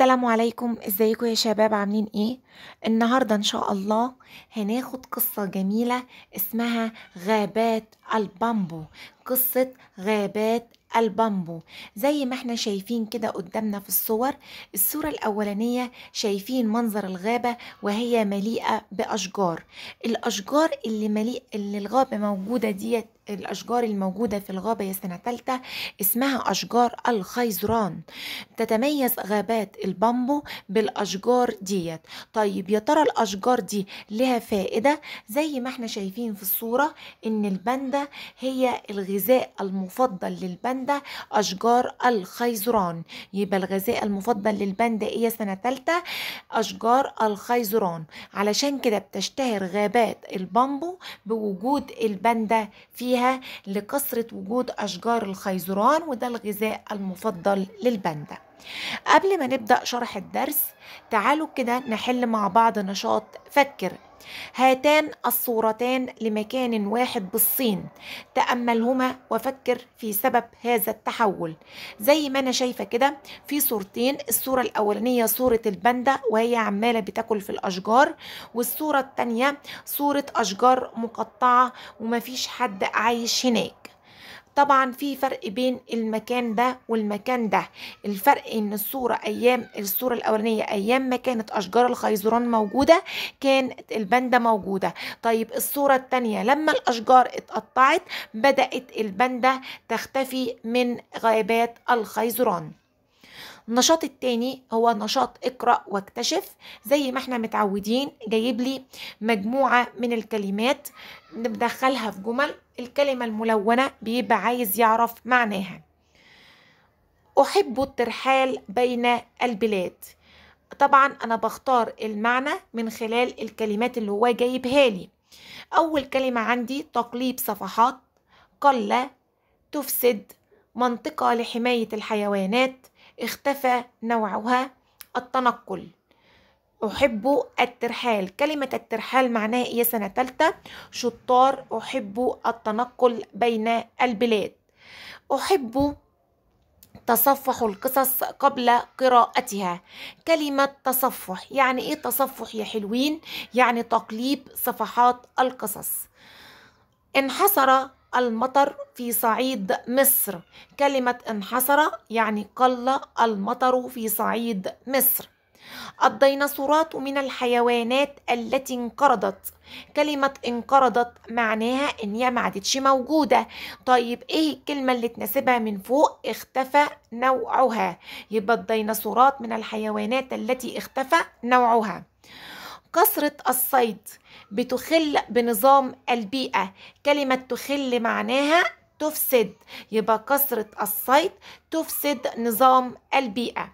السلام عليكم ازيكم يا شباب عاملين ايه النهارده ان شاء الله هناخد قصه جميله اسمها غابات البامبو قصه غابات البامبو زي ما احنا شايفين كده قدامنا في الصور الصورة الأولانية شايفين منظر الغابة وهي مليئة بأشجار الأشجار اللي, مليئة اللي الغابة موجودة ديت الأشجار الموجودة في الغابة سنة تالتة اسمها أشجار الخيزران تتميز غابات البامبو بالأشجار ديت طيب يا ترى الأشجار دي لها فائدة زي ما احنا شايفين في الصورة إن الباندا هي الغذاء المفضل للباندا أشجار الخيزران يبقى الغذاء المفضل للباندا إيه سنة تالتة أشجار الخيزران علشان كده بتشتهر غابات البامبو بوجود الباندا فيها فيها لكثرة وجود أشجار الخيزران وده الغذاء المفضل للباندا قبل ما نبدأ شرح الدرس تعالوا كده نحل مع بعض نشاط فكر هاتان الصورتان لمكان واحد بالصين تأملهما وفكر في سبب هذا التحول زي ما أنا شايفة كده في صورتين الصورة الأولانية صورة البندة وهي عمالة بتاكل في الأشجار والصورة التانية صورة أشجار مقطعة ومفيش حد عايش هناك طبعا في فرق بين المكان ده والمكان ده الفرق ان الصورة ايام الصورة الاولانية ايام ما كانت اشجار الخيزران موجودة كانت البندة موجودة طيب الصورة التانية لما الاشجار اتقطعت بدأت البندة تختفي من غابات الخيزران النشاط التاني هو نشاط اقرأ واكتشف زي ما احنا متعودين جايب لي مجموعة من الكلمات ندخلها في جمل الكلمة الملونة بيبقى عايز يعرف معناها أحب الترحال بين البلاد طبعا أنا بختار المعنى من خلال الكلمات اللي هو جايبها لي أول كلمة عندي تقليب صفحات قلة تفسد منطقة لحماية الحيوانات اختفى نوعها التنقل أحب الترحال كلمة الترحال معناها إيه سنة تالتة شطار أحب التنقل بين البلاد أحب تصفح القصص قبل قراءتها كلمة تصفح يعني إيه تصفح يا حلوين يعني تقليب صفحات القصص انحصر المطر في صعيد مصر كلمة انحسر يعني قل المطر في صعيد مصر الديناصورات من الحيوانات التي انقرضت كلمة انقرضت معناها ان هي ما عادتش موجودة طيب ايه الكلمة اللي تناسبها من فوق اختفى نوعها يبقى الديناصورات من الحيوانات التي اختفى نوعها كثرة الصيد بتخل بنظام البيئة كلمة تخل معناها تفسد يبقى كثرة الصيد تفسد نظام البيئة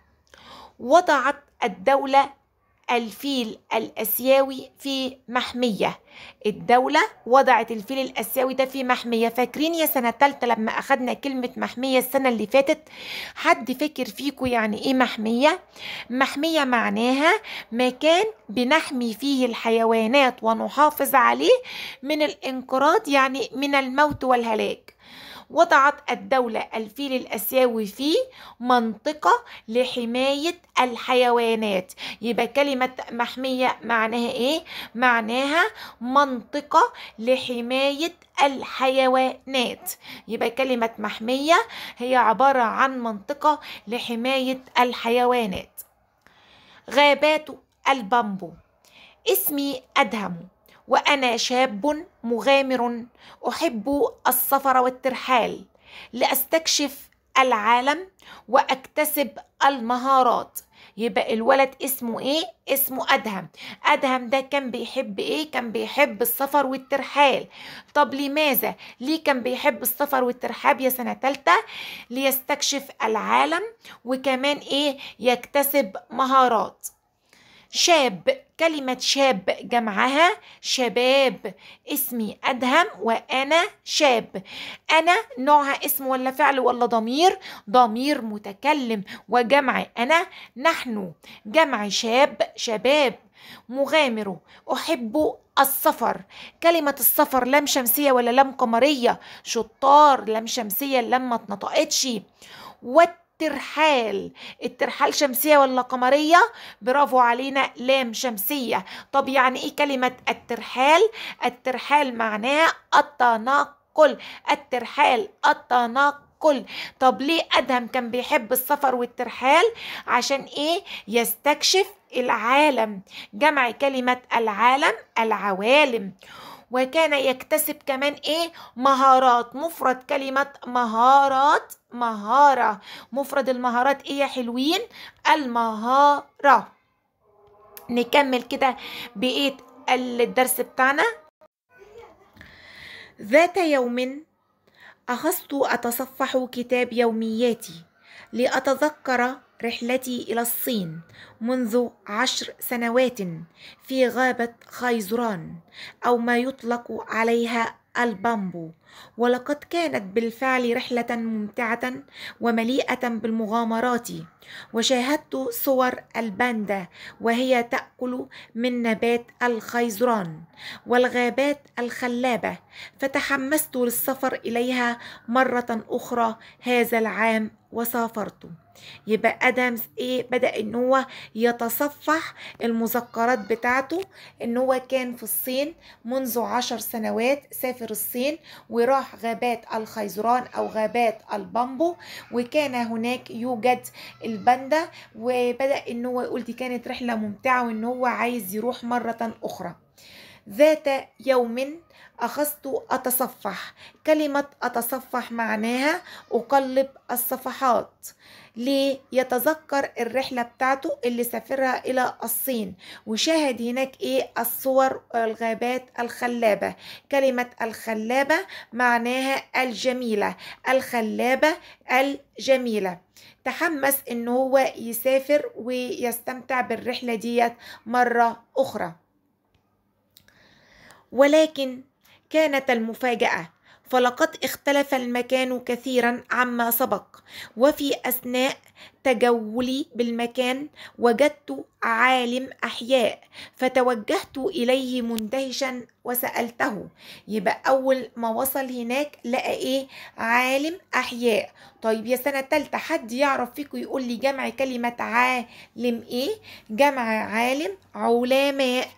وضعت الدولة الفيل الاسيوي في محميه الدوله وضعت الفيل الاسيوي ده في محميه فاكرين يا سنه ثالثه لما اخدنا كلمه محميه السنه اللي فاتت حد فكر فيكم يعني ايه محميه محميه معناها مكان بنحمي فيه الحيوانات ونحافظ عليه من الانقراض يعني من الموت والهلاك وضعت الدولة الفيل الآسيوي في منطقة لحماية الحيوانات يبقى كلمة محمية معناها إيه؟ معناها منطقة لحماية الحيوانات يبقى كلمة محمية هي عبارة عن منطقة لحماية الحيوانات غابات البامبو اسمي أدهم وانا شاب مغامر احب السفر والترحال لاستكشف العالم واكتسب المهارات يبقى الولد اسمه ايه اسمه ادهم ادهم ده كان بيحب ايه كان بيحب السفر والترحال طب لماذا ليه كان بيحب السفر والترحال يا سنه ثالثه ليستكشف العالم وكمان ايه يكتسب مهارات شاب كلمة شاب جمعها شباب اسمي أدهم وأنا شاب أنا نوعها اسم ولا فعل ولا ضمير ضمير متكلم وجمع أنا نحن جمع شاب شباب مغامر أحب السفر كلمة السفر لم شمسية ولا لم قمرية شطار لم شمسية لما اتنطقتش الترحال الترحال شمسية ولا قمرية برافو علينا لام شمسية طب يعني ايه كلمة الترحال الترحال معناه التنقل الترحال التنقل كل طب ليه ادهم كان بيحب السفر والترحال عشان ايه يستكشف العالم جمع كلمه العالم العوالم وكان يكتسب كمان ايه مهارات مفرد كلمة مهارات مهارة مفرد المهارات ايه يا حلوين المهارة نكمل كده بقية الدرس بتاعنا ذات يوم أخذت أتصفح كتاب يومياتي لأتذكر رحلتي إلى الصين منذ عشر سنوات في غابة خيزران أو ما يطلق عليها البامبو ولقد كانت بالفعل رحلة ممتعة ومليئة بالمغامرات وشاهدت صور الباندا وهي تأكل من نبات الخيزران والغابات الخلابة فتحمست للسفر إليها مرة أخرى هذا العام وسافرت يبقى ادمز ايه بدا ان هو يتصفح المذكرات بتاعته ان هو كان في الصين منذ عشر سنوات سافر الصين و وراح غابات الخيزران أو غابات البامبو وكان هناك يوجد الباندا وبدأ إن هو يقول دي كانت رحلة ممتعة وإن هو عايز يروح مرة أخرى ذات يوم أخذت أتصفح كلمة أتصفح معناها أقلب الصفحات ليتذكر الرحلة بتاعته اللي سافرها إلى الصين وشاهد هناك إيه الصور الغابات الخلابة كلمة الخلابة معناها الجميلة الخلابة الجميلة تحمس إن هو يسافر ويستمتع بالرحلة ديت مرة أخرى ولكن كانت المفاجاه فلقد اختلف المكان كثيرا عما سبق وفي اثناء تجولي بالمكان وجدت عالم احياء فتوجهت اليه مندهشا وسالته يبقى اول ما وصل هناك لقى ايه عالم احياء طيب يا سنه تالتة حد يعرف فيك يقول لي جمع كلمه عالم ايه جمع عالم علماء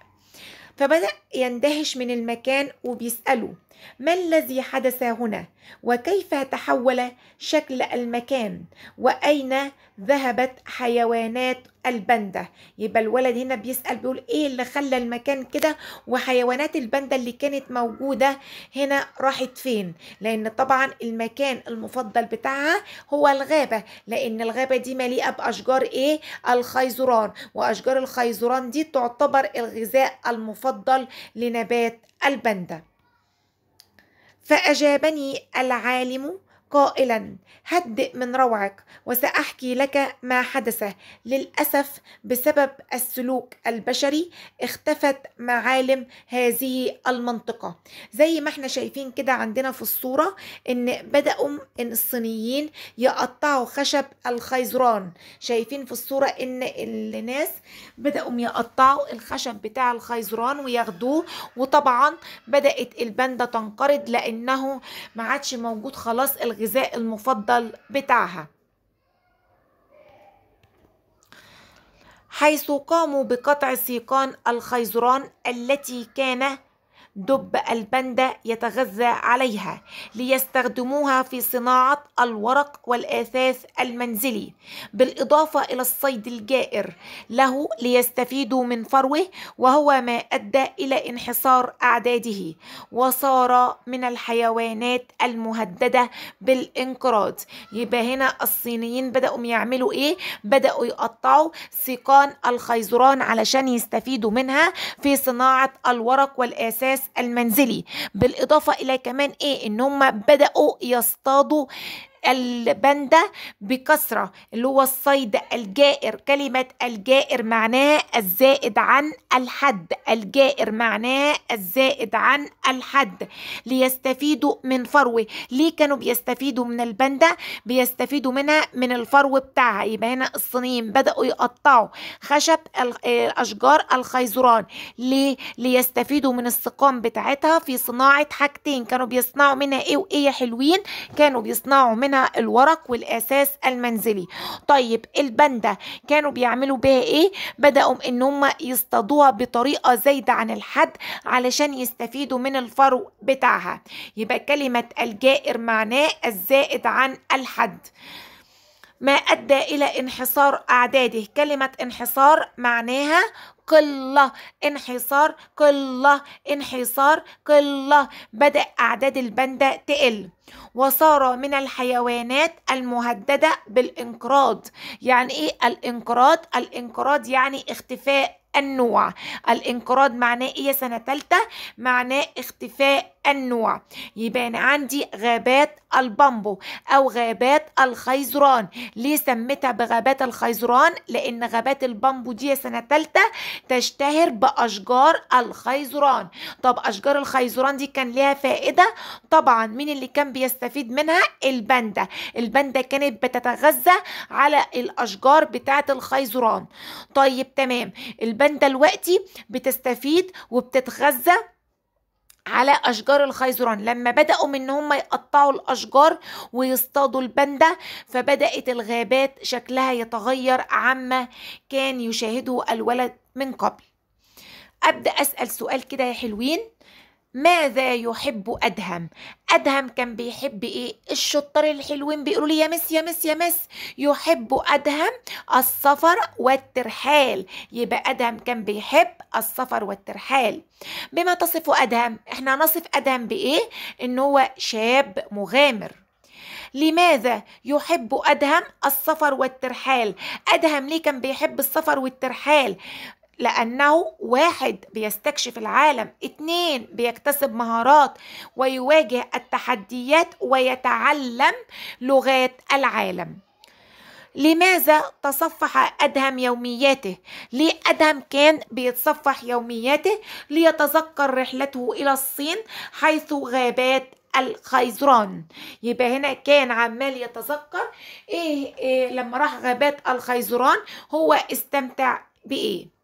فبدأ يندهش من المكان وبيسأله ما الذي حدث هنا وكيف تحول شكل المكان واين ذهبت حيوانات البنده يبقى الولد هنا بيسال بيقول ايه اللي خلى المكان كده وحيوانات البنده اللي كانت موجوده هنا راحت فين لان طبعا المكان المفضل بتاعها هو الغابه لان الغابه دي مليئه باشجار ايه الخيزران واشجار الخيزران دي تعتبر الغذاء المفضل لنبات البنده فأجابني العالم قائلا هدئ من روعك وساحكي لك ما حدث للاسف بسبب السلوك البشري اختفت معالم هذه المنطقه زي ما احنا شايفين كده عندنا في الصوره ان بداوا ان الصينيين يقطعوا خشب الخيزران شايفين في الصوره ان الناس بداوا يقطعوا الخشب بتاع الخيزران وياخدوه وطبعا بدات البنده تنقرض لانه ما عادش موجود خلاص الغذاء المفضل بتاعها حيث قاموا بقطع سيقان الخيزران التي كان دب البندا يتغذى عليها ليستخدموها في صناعة الورق والأثاث المنزلي بالإضافة إلى الصيد الجائر له ليستفيدوا من فروه وهو ما أدى إلى انحصار أعداده وصار من الحيوانات المهددة بالانقراض يبقى هنا الصينيين بدأوا يعملوا إيه؟ بدأوا يقطعوا سيقان الخيزران علشان يستفيدوا منها في صناعة الورق والأثاث المنزلي بالاضافه الى كمان ايه ان هم بداوا يصطادوا البندة بكثرة اللي هو الصيد الجائر كلمة الجائر معناه الزائد عن الحد الجائر معناه الزائد عن الحد ليستفيدوا من فروة ليه كانوا بيستفيدوا من البندة بيستفيدوا منها من الفرو بتاعها يبقى هنا الصينيين بدأوا يقطعوا خشب أشجار الخيزران ليه ليستفيدوا من السقام بتاعتها في صناعة حاجتين كانوا بيصنعوا منها ايه وايه حلوين كانوا بيصنعوا منها من الورق والاساس المنزلي طيب البندا كانوا بيعملوا بها ايه بداوا ان هم يصطادوها بطريقه زايده عن الحد علشان يستفيدوا من الفرو بتاعها يبقى كلمه الجائر معناه الزائد عن الحد ما أدى إلى انحصار أعداده كلمة انحصار معناها قلة انحصار قلة انحصار قلة بدأ أعداد الباندا تقل وصار من الحيوانات المهددة بالانقراض يعني إيه الانقراض؟ الانقراض يعني اختفاء النوع الانقراض معناه إيه سنة تالتة؟ معناه اختفاء النوع يبان عندي غابات البامبو أو غابات الخيزران ليه سميتها بغابات الخيزران لأن غابات البامبو دي سنة تالتة تشتهر بأشجار الخيزران طب أشجار الخيزران دي كان ليها فائدة طبعا مين اللي كان بيستفيد منها الباندا الباندا كانت بتتغذى على الأشجار بتاعة الخيزران طيب تمام الباندا دلوقتي بتستفيد وبتتغذى على أشجار الخيزران لما بدأوا من هم يقطعوا الأشجار ويصطادوا البندة فبدأت الغابات شكلها يتغير عما كان يشاهده الولد من قبل أبدأ أسأل سؤال كده يا حلوين ماذا يحب أدهم أدهم كان بيحب إيه الشطار الحلوين بيقولوا لي يا مس يا مس يا مس يحب أدهم السفر والترحال يبقى أدهم كان بيحب السفر والترحال بما تصف أدهم إحنا نصف أدهم بإيه إن هو شاب مغامر لماذا يحب أدهم السفر والترحال أدهم ليه كان بيحب السفر والترحال لأنه واحد بيستكشف العالم اتنين بيكتسب مهارات ويواجه التحديات ويتعلم لغات العالم لماذا تصفح أدهم يومياته؟ ليه أدهم كان بيتصفح يومياته؟ ليتذكر رحلته إلى الصين حيث غابات الخيزران يبقى هنا كان عمال يتذكر إيه, إيه لما راح غابات الخيزران هو استمتع بإيه؟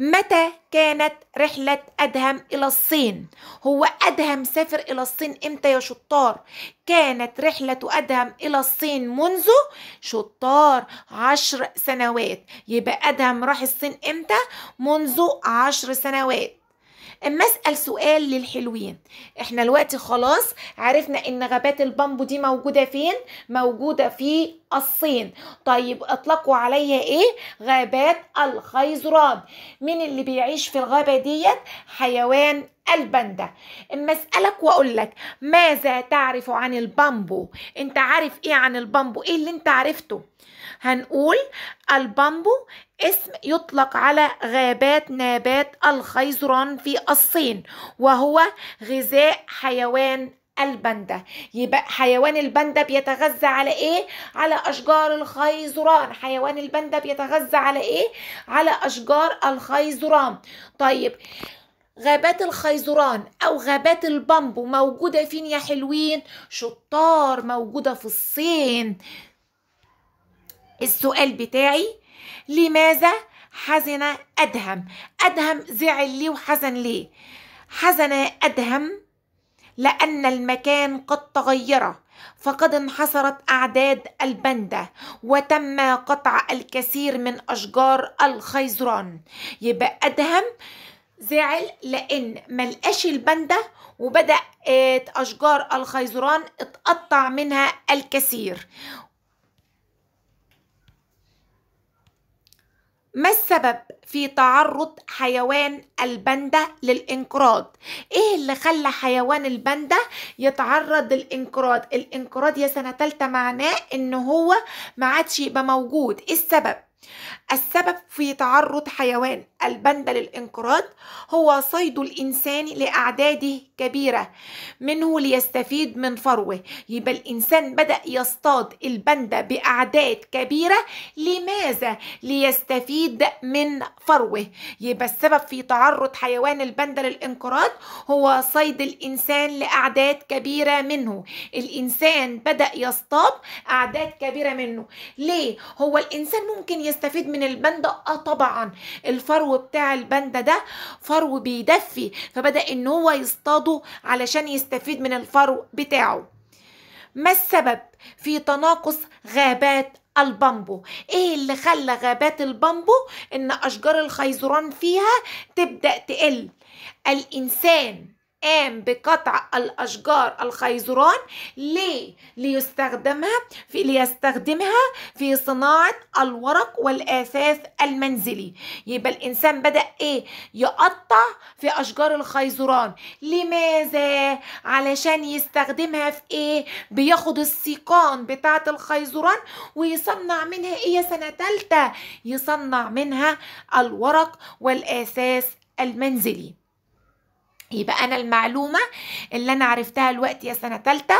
متى كانت رحلة أدهم إلى الصين؟ هو أدهم سافر إلى الصين إمتى يا شطار؟ كانت رحلة أدهم إلى الصين منذ شطار عشر سنوات يبقى أدهم راح الصين إمتى؟ منذ عشر سنوات اما اسال سؤال للحلوين احنا الوقت خلاص عرفنا ان غابات البامبو دي موجوده فين موجوده في الصين طيب اطلقوا عليها ايه غابات الخيزران مين اللي بيعيش في الغابه ديت حيوان البندا اما اسالك واقول لك ماذا تعرف عن البامبو انت عارف ايه عن البامبو ايه اللي انت عرفته هنقول البامبو اسم يطلق على غابات نبات الخيزران في الصين وهو غذاء حيوان البندا يبقى حيوان البندا بيتغذى على ايه على اشجار الخيزران حيوان البندا بيتغذى على ايه على اشجار الخيزران طيب غابات الخيزران او غابات البامبو موجوده فين يا حلوين شطار موجوده في الصين السؤال بتاعي لماذا حزن أدهم أدهم زعل ليه وحزن ليه حزن أدهم لأن المكان قد تغير فقد انحصرت أعداد البندة وتم قطع الكثير من أشجار الخيزران يبقى أدهم زعل لأن ملقاش البندة وبدأت أشجار الخيزران اتقطع منها الكثير ما السبب في تعرض حيوان البندة للانقراض ايه اللي خلى حيوان البندة يتعرض للانقراض الانقراض يا سنه تالته معناه ان هو ما عادش يبقى موجود ايه السبب السبب في تعرض حيوان البندا للانقراض هو صيد الإنسان لأعداده كبيرة منه ليستفيد من فروه يبقى الإنسان بدأ يصطاد البندا بأعداد كبيرة لماذا؟ ليستفيد من فروه يبقى السبب في تعرض حيوان البندا للانقراض هو صيد الإنسان لأعداد كبيرة منه الإنسان بدأ يصطاد أعداد كبيرة منه ليه؟ هو الإنسان ممكن يستفيد من البندة اه طبعا الفرو بتاع البندة ده فرو بيدفي فبدأ ان هو يصطاده علشان يستفيد من الفرو بتاعه ما السبب في تناقص غابات البامبو ايه اللي خلى غابات البامبو ان اشجار الخيزران فيها تبدأ تقل الانسان قام بقطع الأشجار الخيزران ليه؟ ليستخدمها في ليستخدمها في صناعة الورق والأثاث المنزلي يبقى الإنسان بدأ إيه؟ يقطع في أشجار الخيزران لماذا؟ علشان يستخدمها في إيه؟ بياخد السيقان بتاعة الخيزران ويصنع منها إيه يا سنة تالتة؟ يصنع منها الورق والأثاث المنزلي يبقى أنا المعلومة اللي أنا عرفتها الوقت يا سنة تالتة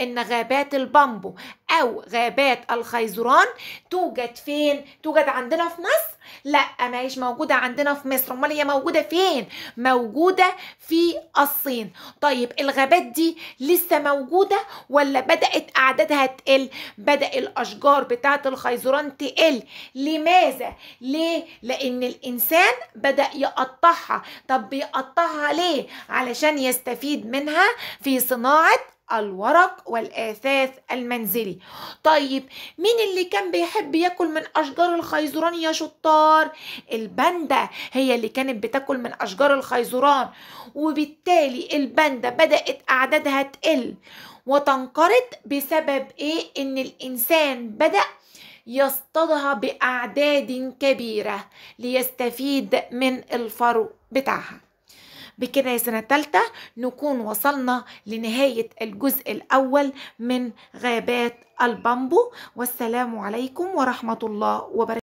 إن غابات البامبو أو غابات الخيزران توجد فين؟ توجد عندنا في مصر؟ لا ما هيش موجودة عندنا في مصر أمال هي موجودة فين؟ موجودة في الصين طيب الغابات دي لسه موجودة ولا بدأت أعدادها تقل؟ بدأ الأشجار بتاعة الخيزران تقل لماذا؟ ليه؟ لأن الإنسان بدأ يقطعها طب بيقطعها ليه؟ علشان يستفيد منها في صناعة الورق والآثاث المنزلي طيب مين اللي كان بيحب ياكل من أشجار الخيزران يا شطار الباندا هي اللي كانت بتاكل من أشجار الخيزران وبالتالي الباندا بدأت أعدادها تقل وتنقرض بسبب إيه إن الإنسان بدأ يصطادها بأعداد كبيرة ليستفيد من الفرو بتاعها بكده يا سنة تالتة نكون وصلنا لنهاية الجزء الأول من غابات البامبو والسلام عليكم ورحمة الله وبركاته